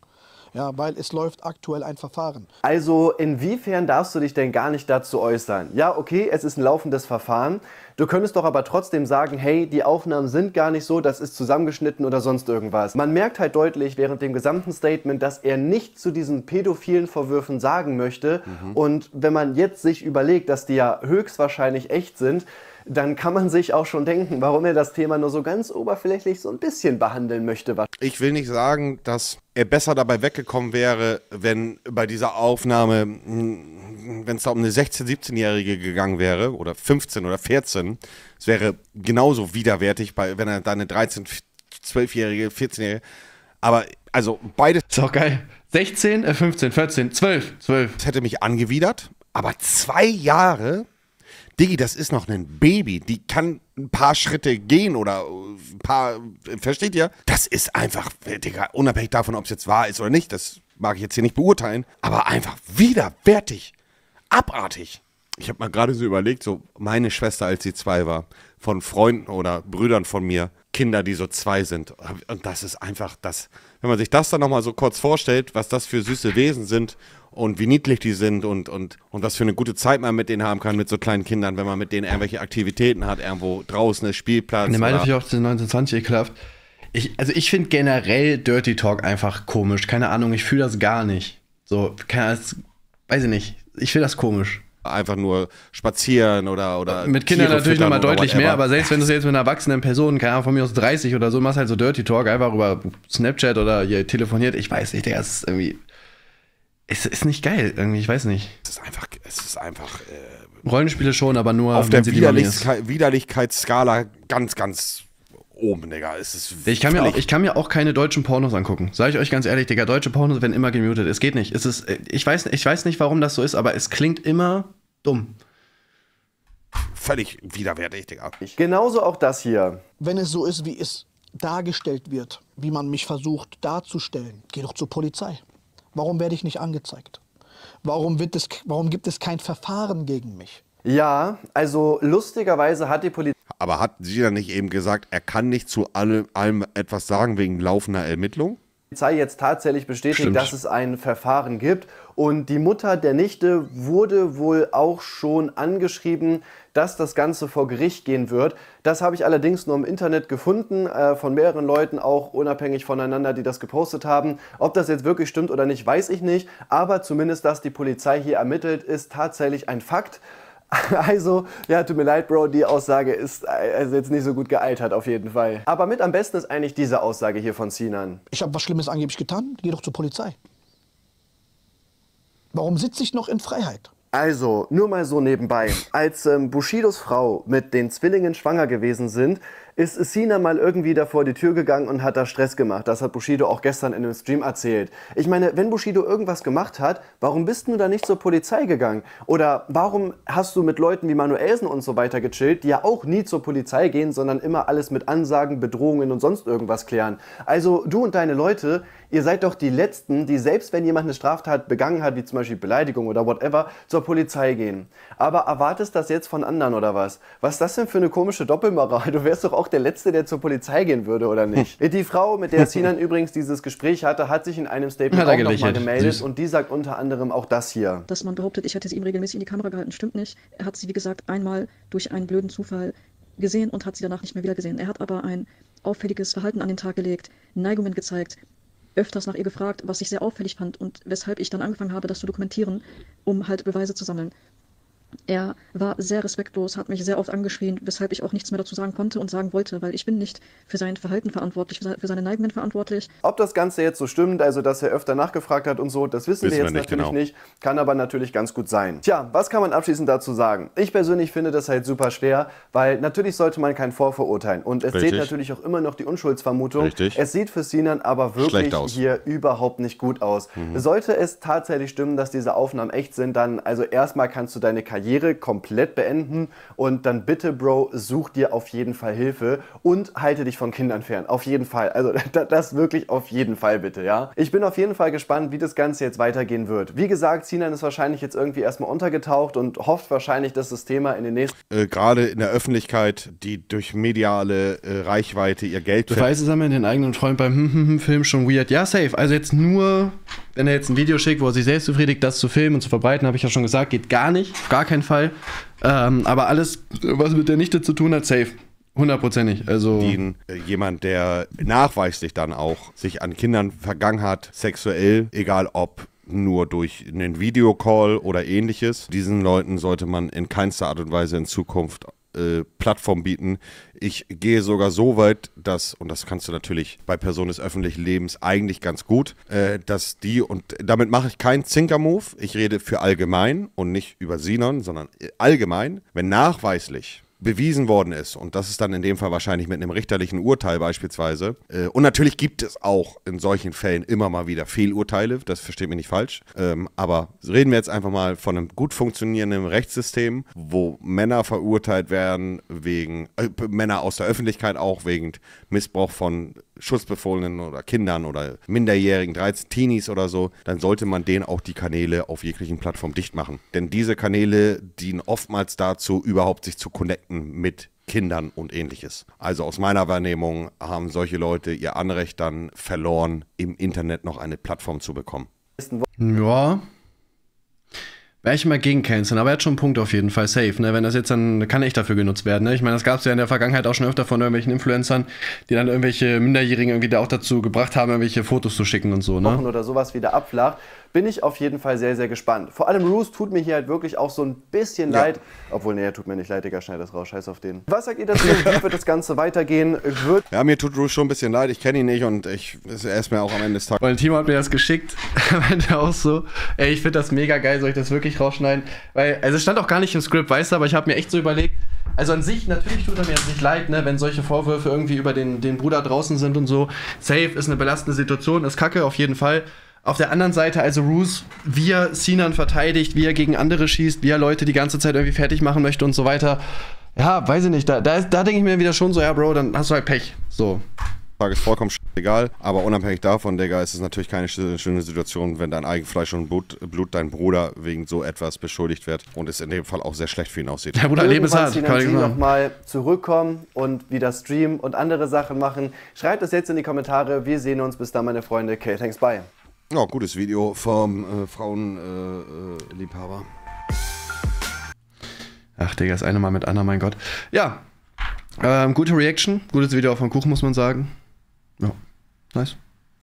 ja, weil es läuft aktuell ein Verfahren. Also inwiefern darfst du dich denn gar nicht dazu äußern? Ja, okay, es ist ein laufendes Verfahren. Du könntest doch aber trotzdem sagen, hey, die Aufnahmen sind gar nicht so, das ist zusammengeschnitten oder sonst irgendwas. Man merkt halt deutlich während dem gesamten Statement, dass er nicht zu diesen pädophilen Vorwürfen sagen möchte. Mhm. Und wenn man jetzt sich überlegt, dass die ja höchstwahrscheinlich echt sind, dann kann man sich auch schon denken, warum er das Thema nur so ganz oberflächlich so ein bisschen behandeln möchte. Ich will nicht sagen, dass er besser dabei weggekommen wäre, wenn bei dieser Aufnahme, hm, wenn es da um eine 16-, 17-Jährige gegangen wäre oder 15 oder 14. Es wäre genauso widerwärtig, wenn er da eine 13-, 12-Jährige, 14-Jährige. Aber also beide. Ist doch geil. 16, 15, 14, 12, 12. Das hätte mich angewidert, aber zwei Jahre Digi, das ist noch ein Baby, die kann ein paar Schritte gehen oder äh, ein paar, versteht ihr? Das ist einfach, äh, Digga, unabhängig davon, ob es jetzt wahr ist oder nicht, das mag ich jetzt hier nicht beurteilen, aber einfach widerwärtig, abartig. Ich habe mal gerade so überlegt, so meine Schwester, als sie zwei war, von Freunden oder Brüdern von mir, Kinder, die so zwei sind. Und das ist einfach das, wenn man sich das dann nochmal so kurz vorstellt, was das für süße Wesen sind und wie niedlich die sind und, und, und was für eine gute Zeit man mit denen haben kann, mit so kleinen Kindern, wenn man mit denen irgendwelche Aktivitäten hat, irgendwo draußen ist, Spielplatz. Ne, meine ich auch zu 1920 geklappt. Ich, also ich finde generell Dirty Talk einfach komisch. Keine Ahnung, ich fühle das gar nicht. So, keine Ahnung, weiß ich nicht. Ich finde das komisch einfach nur spazieren oder. oder mit Kindern Tiere natürlich nochmal deutlich mehr, aber selbst wenn du es jetzt mit einer erwachsenen Person, keine Ahnung, von mir aus 30 oder so, machst halt so Dirty Talk einfach über Snapchat oder ihr telefoniert, ich weiß nicht, der ist irgendwie. Es ist nicht geil, irgendwie, ich weiß nicht. Es ist einfach, es ist einfach. Äh, Rollenspiele schon, aber nur auf der Widerlichkeit, Widerlichkeitsskala ganz, ganz oben, Digga. Es ist ich, kann mir auch, ich kann mir auch keine deutschen Pornos angucken. Sag ich euch ganz ehrlich, Digga, deutsche Pornos werden immer gemutet. Es geht nicht. Es ist, äh, ich, weiß, ich weiß nicht, warum das so ist, aber es klingt immer dumm völlig widerwärtig, Digga. Genauso auch das hier. Wenn es so ist, wie es dargestellt wird, wie man mich versucht darzustellen, geh doch zur Polizei. Warum werde ich nicht angezeigt? Warum, wird es, warum gibt es kein Verfahren gegen mich? Ja, also lustigerweise hat die Polizei. Aber hat sie dann nicht eben gesagt, er kann nicht zu allem, allem etwas sagen wegen laufender Ermittlung? Polizei jetzt tatsächlich bestätigt, Stimmt. dass es ein Verfahren gibt. Und die Mutter der Nichte wurde wohl auch schon angeschrieben, dass das Ganze vor Gericht gehen wird. Das habe ich allerdings nur im Internet gefunden, äh, von mehreren Leuten auch unabhängig voneinander, die das gepostet haben. Ob das jetzt wirklich stimmt oder nicht, weiß ich nicht. Aber zumindest, dass die Polizei hier ermittelt, ist tatsächlich ein Fakt. Also, ja, tut mir leid, Bro, die Aussage ist also jetzt nicht so gut gealtert auf jeden Fall. Aber mit am besten ist eigentlich diese Aussage hier von Sinan. Ich habe was Schlimmes angeblich getan, geh doch zur Polizei. Warum sitze ich noch in Freiheit? Also, nur mal so nebenbei. Als ähm, Bushidos Frau mit den Zwillingen schwanger gewesen sind, ist Sina mal irgendwie davor die Tür gegangen und hat da Stress gemacht. Das hat Bushido auch gestern in einem Stream erzählt. Ich meine, wenn Bushido irgendwas gemacht hat, warum bist du da nicht zur Polizei gegangen? Oder warum hast du mit Leuten wie Manuelsen und so weiter gechillt, die ja auch nie zur Polizei gehen, sondern immer alles mit Ansagen, Bedrohungen und sonst irgendwas klären? Also du und deine Leute, ihr seid doch die Letzten, die selbst wenn jemand eine Straftat begangen hat, wie zum Beispiel Beleidigung oder whatever, zur Polizei gehen aber erwartest das jetzt von anderen oder was? Was ist das denn für eine komische Doppelmoral? Du wärst doch auch der Letzte, der zur Polizei gehen würde, oder nicht? die Frau, mit der Sinan übrigens dieses Gespräch hatte, hat sich in einem Statement auch nochmal gemeldet Süß. und die sagt unter anderem auch das hier. Dass man behauptet, ich hätte sie ihm regelmäßig in die Kamera gehalten, stimmt nicht. Er hat sie, wie gesagt, einmal durch einen blöden Zufall gesehen und hat sie danach nicht mehr wieder gesehen. Er hat aber ein auffälliges Verhalten an den Tag gelegt, Neigungen gezeigt, öfters nach ihr gefragt, was ich sehr auffällig fand und weshalb ich dann angefangen habe, das zu dokumentieren, um halt Beweise zu sammeln. Er war sehr respektlos, hat mich sehr oft angeschrien, weshalb ich auch nichts mehr dazu sagen konnte und sagen wollte, weil ich bin nicht für sein Verhalten verantwortlich, für seine Neigungen verantwortlich. Ob das Ganze jetzt so stimmt, also dass er öfter nachgefragt hat und so, das wissen, wissen wir jetzt wir nicht, natürlich genau. nicht, kann aber natürlich ganz gut sein. Tja, was kann man abschließend dazu sagen? Ich persönlich finde das halt super schwer, weil natürlich sollte man keinen vorverurteilen und es Richtig. natürlich auch immer noch die Unschuldsvermutung. Richtig. Es sieht für Sinan aber wirklich hier überhaupt nicht gut aus. Mhm. Sollte es tatsächlich stimmen, dass diese Aufnahmen echt sind, dann also erstmal kannst du deine Karriere Karriere komplett beenden und dann bitte, Bro, such dir auf jeden Fall Hilfe und halte dich von Kindern fern. Auf jeden Fall. Also das wirklich auf jeden Fall bitte, ja. Ich bin auf jeden Fall gespannt, wie das Ganze jetzt weitergehen wird. Wie gesagt, Sinan ist wahrscheinlich jetzt irgendwie erstmal untergetaucht und hofft wahrscheinlich, dass das Thema in den nächsten... Äh, Gerade in der Öffentlichkeit, die durch mediale äh, Reichweite ihr Geld... es Beweise in den eigenen Freund beim Film schon weird. Ja, safe. Also jetzt nur wenn er jetzt ein Video schickt, wo er sich selbst befriedigt, das zu filmen und zu verbreiten, habe ich ja schon gesagt, geht gar nicht, auf gar keinen Fall. Ähm, aber alles, was mit der Nichte zu tun hat, safe. Hundertprozentig. Also Den, äh, jemand, der nachweislich dann auch sich an Kindern vergangen hat, sexuell, egal ob nur durch einen Videocall oder ähnliches. Diesen Leuten sollte man in keinster Art und Weise in Zukunft äh, Plattform bieten. Ich gehe sogar so weit, dass, und das kannst du natürlich bei Personen des öffentlichen Lebens eigentlich ganz gut, äh, dass die, und damit mache ich keinen Zinker-Move, ich rede für allgemein und nicht über Sinon, sondern äh, allgemein, wenn nachweislich bewiesen worden ist, und das ist dann in dem Fall wahrscheinlich mit einem richterlichen Urteil beispielsweise, äh, und natürlich gibt es auch in solchen Fällen immer mal wieder Fehlurteile, das versteht mich nicht falsch, ähm, aber reden wir jetzt einfach mal von einem gut funktionierenden Rechtssystem, wo Männer verurteilt werden wegen, äh, Männer aus der Öffentlichkeit auch wegen Missbrauch von Schutzbefohlenen oder Kindern oder Minderjährigen, 13 Teenies oder so, dann sollte man denen auch die Kanäle auf jeglichen Plattformen dicht machen. Denn diese Kanäle dienen oftmals dazu, überhaupt sich zu connecten mit Kindern und ähnliches. Also aus meiner Wahrnehmung haben solche Leute ihr Anrecht dann verloren, im Internet noch eine Plattform zu bekommen. Ja, Wäre ich mal gegen Canceln, aber er hat schon einen Punkt auf jeden Fall safe. Ne? Wenn das jetzt dann, kann echt dafür genutzt werden. Ne? Ich meine, das gab es ja in der Vergangenheit auch schon öfter von irgendwelchen Influencern, die dann irgendwelche Minderjährigen irgendwie da auch dazu gebracht haben, irgendwelche Fotos zu schicken und so. Ne? Oder sowas wieder abflacht bin ich auf jeden Fall sehr, sehr gespannt. Vor allem Roos tut mir hier halt wirklich auch so ein bisschen ja. leid. Obwohl, nee, tut mir nicht leid, Digga, schneid das raus, scheiß auf den. Was sagt ihr dazu? Wie wird das Ganze weitergehen? Wird ja, mir tut Roos schon ein bisschen leid, ich kenne ihn nicht und ich, er ist mir auch am Ende des Tages. Mein Team hat mir das geschickt, meinte auch so, ey, ich finde das mega geil, soll ich das wirklich rausschneiden? Weil, also es stand auch gar nicht im Skript, weißt du, aber ich habe mir echt so überlegt, also an sich, natürlich tut er mir jetzt nicht leid, ne, wenn solche Vorwürfe irgendwie über den, den Bruder draußen sind und so. Safe ist eine belastende Situation, ist kacke auf jeden Fall. Auf der anderen Seite also Roos, wie er Sinan verteidigt, wie er gegen andere schießt, wie er Leute die ganze Zeit irgendwie fertig machen möchte und so weiter. Ja, weiß ich nicht. Da, da, da denke ich mir wieder schon so, ja, Bro, dann hast du halt Pech. So. Frage ist vollkommen egal, aber unabhängig davon, Digga, ist es natürlich keine schöne Situation, wenn dein eigenes Fleisch und Blut, Blut dein Bruder wegen so etwas beschuldigt wird und es in dem Fall auch sehr schlecht für ihn aussieht. Der Bruder Leben ist hart, kann ich noch mal zurückkommen und wieder streamen und andere Sachen machen. Schreibt es jetzt in die Kommentare. Wir sehen uns. Bis dann, meine Freunde. Okay, thanks, bye. Ja, gutes Video vom äh, Frauenliebhaber. Ach, Digga, das eine Mal mit Anna, mein Gott. Ja, ähm, gute Reaction, gutes Video auf dem Kuchen, muss man sagen. Ja, nice.